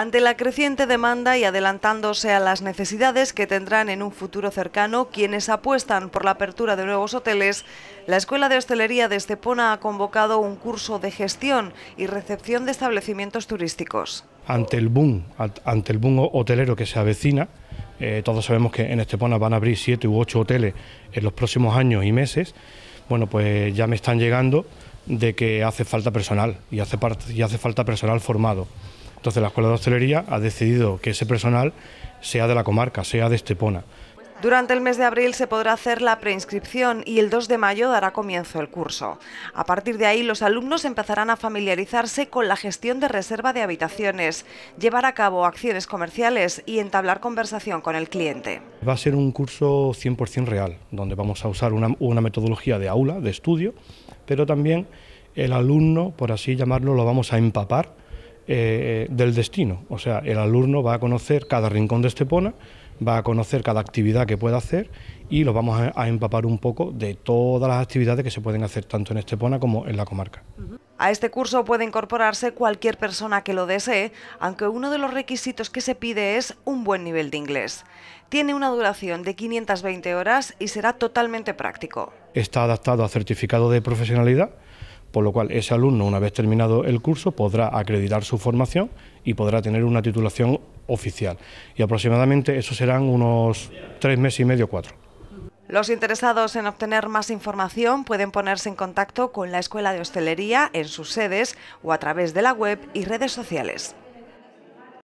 Ante la creciente demanda y adelantándose a las necesidades que tendrán en un futuro cercano quienes apuestan por la apertura de nuevos hoteles, la Escuela de Hostelería de Estepona ha convocado un curso de gestión y recepción de establecimientos turísticos. Ante el boom, ante el boom hotelero que se avecina, eh, todos sabemos que en Estepona van a abrir siete u ocho hoteles en los próximos años y meses. Bueno, pues ya me están llegando de que hace falta personal y hace falta personal formado. Entonces la Escuela de Hostelería ha decidido que ese personal sea de la comarca, sea de Estepona. Durante el mes de abril se podrá hacer la preinscripción y el 2 de mayo dará comienzo el curso. A partir de ahí, los alumnos empezarán a familiarizarse con la gestión de reserva de habitaciones, llevar a cabo acciones comerciales y entablar conversación con el cliente. Va a ser un curso 100% real, donde vamos a usar una, metodología de aula, de estudio, pero también el alumno, por así llamarlo, lo vamos a empapar eh, del destino. O sea, el alumno va a conocer cada rincón de Estepona, va a conocer cada actividad que pueda hacer y lo vamos a, a empapar un poco de todas las actividades que se pueden hacer tanto en Estepona como en la comarca. A este curso puede incorporarse cualquier persona que lo desee, aunque uno de los requisitos que se pide es un buen nivel de inglés. Tiene una duración de 520 horas y será totalmente práctico. Está adaptado a certificado de profesionalidad, por lo cual ese alumno, una vez terminado el curso, podrá acreditar su formación y podrá tener una titulación oficial. Y aproximadamente eso serán unos tres meses y medio, cuatro. Los interesados en obtener más información pueden ponerse en contacto con la Escuela de Hostelería en sus sedes o a través de la web y redes sociales.